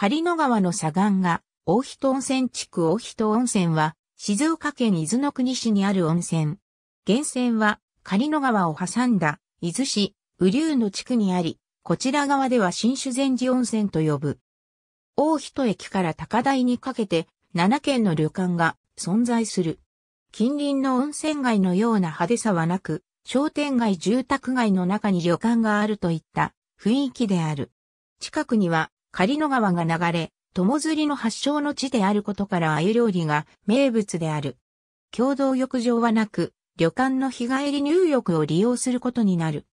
狩野川の左岸が、大人温泉地区大人温泉は、静岡県伊豆の国市にある温泉。源泉は、狩野川を挟んだ、伊豆市、雨竜の地区にあり、こちら側では新種禅寺温泉と呼ぶ。大人駅から高台にかけて、7軒の旅館が存在する。近隣の温泉街のような派手さはなく、商店街住宅街の中に旅館があるといった雰囲気である。近くには狩野川が流れ、友釣りの発祥の地であることから鮎料理が名物である。共同浴場はなく、旅館の日帰り入浴を利用することになる。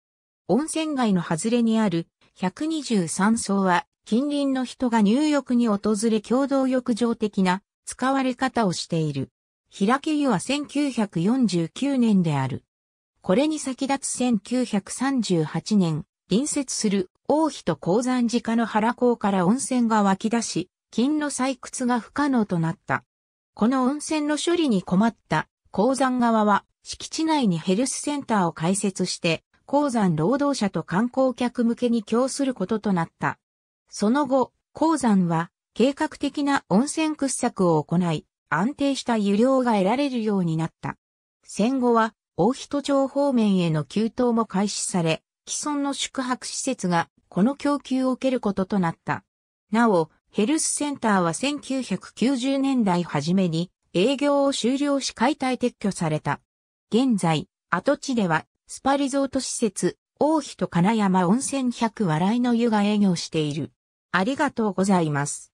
温泉街の外れにある123層は近隣の人が入浴に訪れ共同浴場的な使われ方をしている。開け湯は1949年である。これに先立つ1938年、隣接する王妃と鉱山寺下の原港から温泉が湧き出し、金の採掘が不可能となった。この温泉の処理に困った鉱山側は敷地内にヘルスセンターを開設して、鉱山労働者と観光客向けに供することとなった。その後、鉱山は計画的な温泉掘削を行い、安定した湯量が得られるようになった。戦後は、大人町方面への給湯も開始され、既存の宿泊施設がこの供給を受けることとなった。なお、ヘルスセンターは1990年代初めに営業を終了し解体撤去された。現在、跡地ではスパリゾート施設、王妃と金山温泉100笑いの湯が営業している。ありがとうございます。